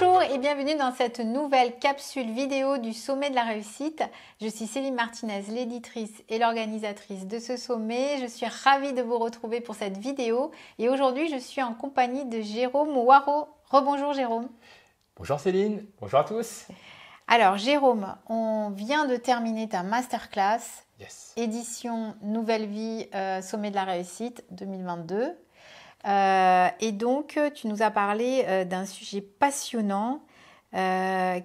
Bonjour et bienvenue dans cette nouvelle capsule vidéo du sommet de la réussite. Je suis Céline Martinez, l'éditrice et l'organisatrice de ce sommet. Je suis ravie de vous retrouver pour cette vidéo et aujourd'hui je suis en compagnie de Jérôme Waro. Rebonjour Jérôme. Bonjour Céline, bonjour à tous. Alors Jérôme, on vient de terminer ta masterclass édition Nouvelle Vie euh, Sommet de la Réussite 2022. Euh, et donc, euh, tu nous as parlé euh, d'un sujet passionnant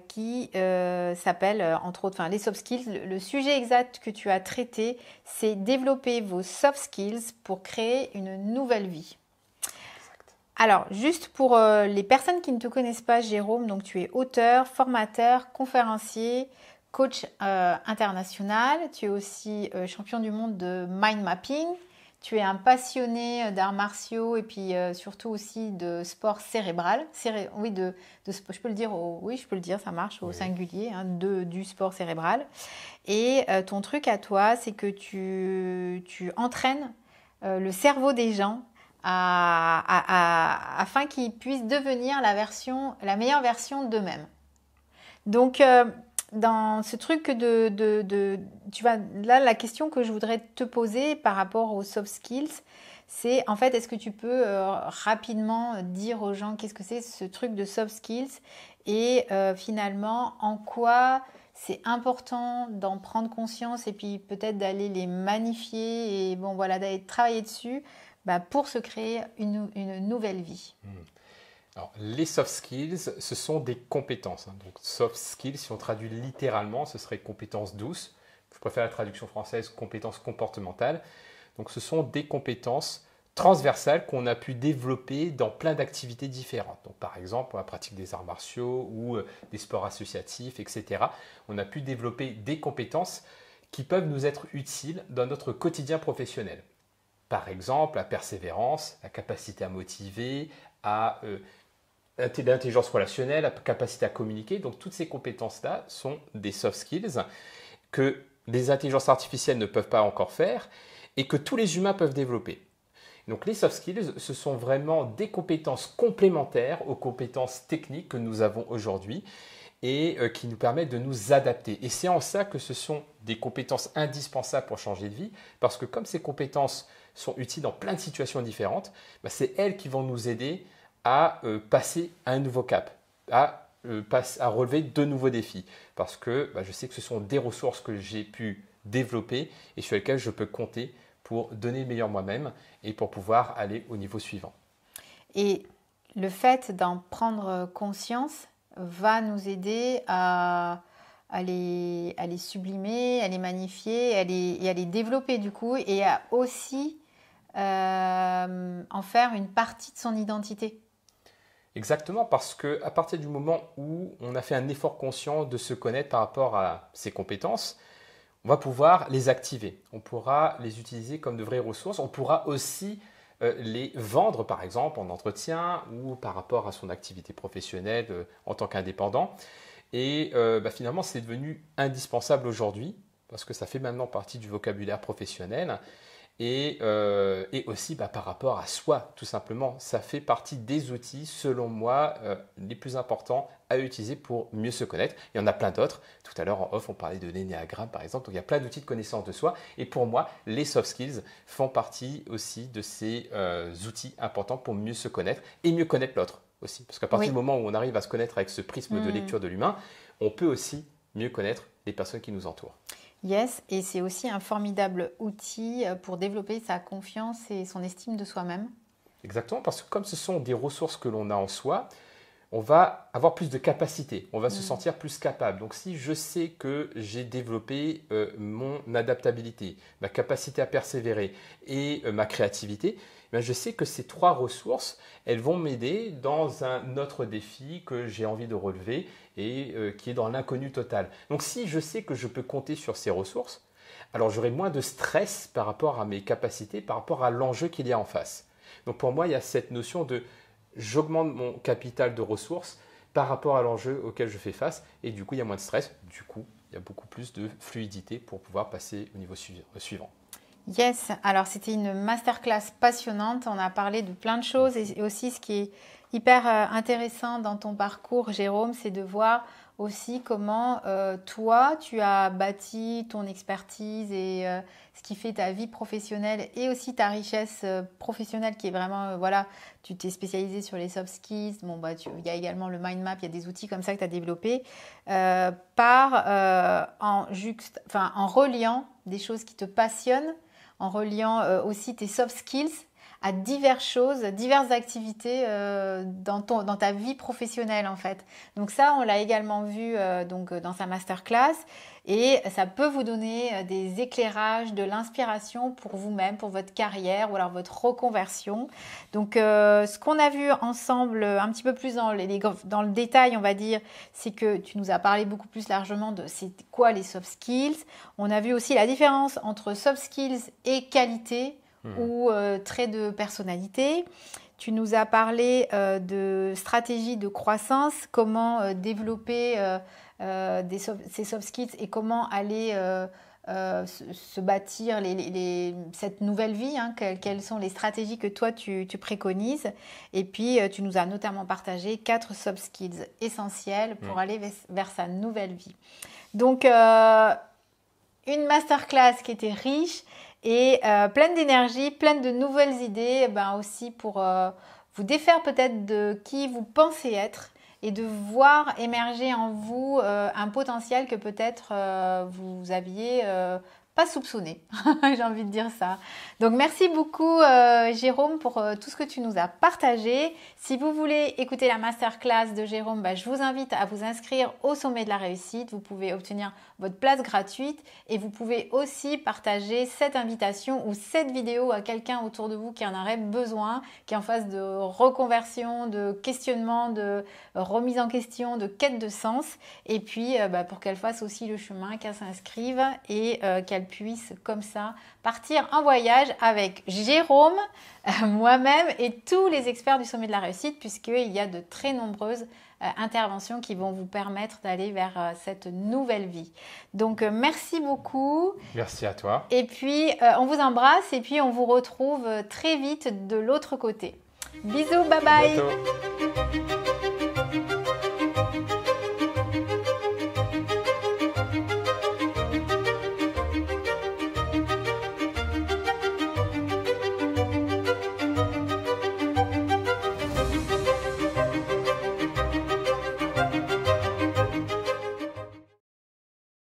qui s'appelle, entre autres, enfin, les soft skills. Le, sujet exact que tu as traité, c'est développer vos soft skills pour créer une nouvelle vie. Alors, juste pour les personnes qui ne te connaissent pas, Jérôme, donc tu es auteur, formateur, conférencier, coach international, tu es aussi champion du monde de mind mapping, tu es un passionné euh, d'arts martiaux et puis euh, surtout aussi de sport cérébral. oui, de, je peux le dire, oui, je peux le dire, ça marche au singulier, hein, du sport cérébral. Et euh, ton truc à toi, c'est que tu, entraînes le cerveau des gens afin qu'ils puissent devenir la, version, la meilleure version d'eux-mêmes. Donc, dans ce truc de, de, Tu vois, là, la question que je voudrais te poser par rapport aux soft skills, c'est en fait, est-ce que tu peux euh, rapidement dire aux gens qu'est-ce que c'est ce truc de soft skills et euh, finalement en quoi c'est important d'en prendre conscience et puis peut-être d'aller les magnifier et bon voilà, d'aller travailler dessus bah, pour se créer une, une nouvelle vie. Hmm les soft skills, ce sont des compétences. Hein. Donc, soft skills, si on traduit littéralement, ce serait compétences douces. Je préfère la traduction française, compétences comportementales. Donc, ce sont des compétences transversales qu'on a pu développer dans plein d'activités différentes. Donc, par exemple, la pratique des arts martiaux ou euh, des sports associatifs, etc. On a pu développer des compétences qui peuvent nous être utiles dans notre quotidien professionnel. Par exemple, la persévérance, la capacité à motiver, à euh, l'intelligence relationnelle, la capacité à communiquer. Donc toutes ces compétences-là sont des soft skills que les intelligences artificielles ne peuvent pas encore faire et que tous les humains peuvent développer. Donc les soft skills, ce sont vraiment des compétences complémentaires aux compétences techniques que nous avons aujourd'hui et euh, qui nous permettent de nous adapter. Et c'est en ça que ce sont des compétences indispensables pour changer de vie, parce que comme ces compétences sont utiles dans plein de situations différentes, bah, c'est elles qui vont nous aider à euh, passer à un nouveau cap, à, euh, à relever de nouveaux défis. Parce que bah, je sais que ce sont des ressources que j'ai pu développer et sur lesquelles je peux compter pour donner le meilleur moi-même et pour pouvoir aller au niveau suivant. Et le fait d'en prendre conscience va nous aider à, à, les, à les sublimer, à les magnifier, à les, et à les développer du coup, et à aussi euh, en faire une partie de son identité. Exactement, parce que à partir du moment où on a fait un effort conscient de se connaître par rapport à ses compétences, on va pouvoir les activer. On pourra les utiliser comme de vraies ressources. On pourra aussi euh, les vendre, par exemple, en entretien ou par rapport à son activité professionnelle euh, en tant qu'indépendant. Et euh, bah, finalement, c'est devenu indispensable aujourd'hui parce que ça fait maintenant partie du vocabulaire professionnel. Euh, et, aussi bah, par rapport à soi, tout simplement. Ça fait partie des outils, selon moi, euh, les plus importants à utiliser pour mieux se connaître. Il y en a plein d'autres. Tout à l'heure, en off, on parlait de l'énéagramme, par exemple. Donc, il y a plein d'outils de connaissance de soi. Et pour moi, les soft skills font partie aussi de ces euh, outils importants pour mieux se connaître et mieux connaître l'autre aussi. Parce qu'à partir du moment où on arrive à se connaître avec ce prisme de mmh. lecture de l'humain, on peut aussi mieux connaître les personnes qui nous entourent. Yes, et c'est aussi un formidable outil euh, pour développer sa confiance et son estime de soi-même. Exactement, parce que comme ce sont des ressources que l'on a en soi, on va avoir plus de capacité, on va se mm. sentir plus capable. Donc si je sais que j'ai développé euh, mon adaptabilité, ma capacité à persévérer et euh, ma créativité, ben, je sais que ces trois ressources, elles vont m'aider dans un autre défi que j'ai envie de relever et euh, qui est dans l'inconnu total. Donc si je sais que je peux compter sur ces ressources, alors j'aurai moins de stress par rapport à mes capacités, par rapport à l'enjeu qu'il y a en face. Donc pour moi, il y a cette notion de j'augmente mon capital de ressources par rapport à l'enjeu auquel je fais face, et du coup, il y a moins de stress, du coup, il y a beaucoup plus de fluidité pour pouvoir passer au niveau suivant. Yes, alors c'était une masterclass passionnante. On a parlé de plein de choses et aussi ce qui est hyper euh, intéressant dans ton parcours, Jérôme, c'est de voir aussi comment euh, toi, tu as bâti ton expertise et euh, ce qui fait ta vie professionnelle et aussi ta richesse professionnelle qui est vraiment, voilà, tu t'es spécialisé sur les soft skills, bon, bah, il y a également le mind map, il y a des outils comme ça que tu as développés, par en, en reliant des choses qui te passionnent en reliant euh, aussi tes soft skills à diverses choses, diverses activités euh, dans, ton, dans ta vie professionnelle en fait. Donc ça, on l'a également vu euh, donc, euh, dans sa masterclass et ça peut vous donner des éclairages, de l'inspiration pour vous-même, pour votre carrière ou alors votre reconversion. Donc ce qu'on a vu ensemble un petit peu plus dans, les, dans le détail, on va dire, c'est que tu nous as parlé beaucoup plus largement de c'est quoi les soft skills. On a vu aussi la différence entre soft skills et qualité Hmm. ou euh, traits de personnalité. Tu nous as parlé euh, de stratégies de croissance, comment euh, développer ces soft skills et comment aller se, bâtir cette nouvelle vie, hein, quelles sont les stratégies que toi tu, préconises. Et puis tu nous as notamment partagé quatre soft skills essentiels pour hmm. aller vers, sa nouvelle vie. Donc, une masterclass qui était riche, et euh, pleine d'énergie, pleine de nouvelles idées, eh ben aussi pour euh, vous défaire peut-être de qui vous pensez être et de voir émerger en vous euh, un potentiel que peut-être vous aviez pas soupçonné, j'ai envie de dire ça. Donc merci beaucoup Jérôme pour tout ce que tu nous as partagé. Si vous voulez écouter la masterclass de Jérôme, bah, je vous invite à vous inscrire au sommet de la réussite. Vous pouvez obtenir votre place gratuite et vous pouvez aussi partager cette invitation ou cette vidéo à quelqu'un autour de vous qui en aurait besoin, qui est en phase de reconversion, de questionnement, de remise en question, de quête de sens et puis euh, bah, pour qu'elle fasse aussi le chemin, qu'elle s'inscrive et euh, qu'elle puisse comme ça partir en voyage avec Jérôme, euh, moi-même et tous les experts du sommet de la réussite puisqu'il y a de très nombreuses euh, interventions qui vont vous permettre d'aller vers euh, cette nouvelle vie. Donc euh, merci beaucoup. Merci à toi. Et puis on vous embrasse et puis on vous retrouve très vite de l'autre côté. Bisous, bye bye.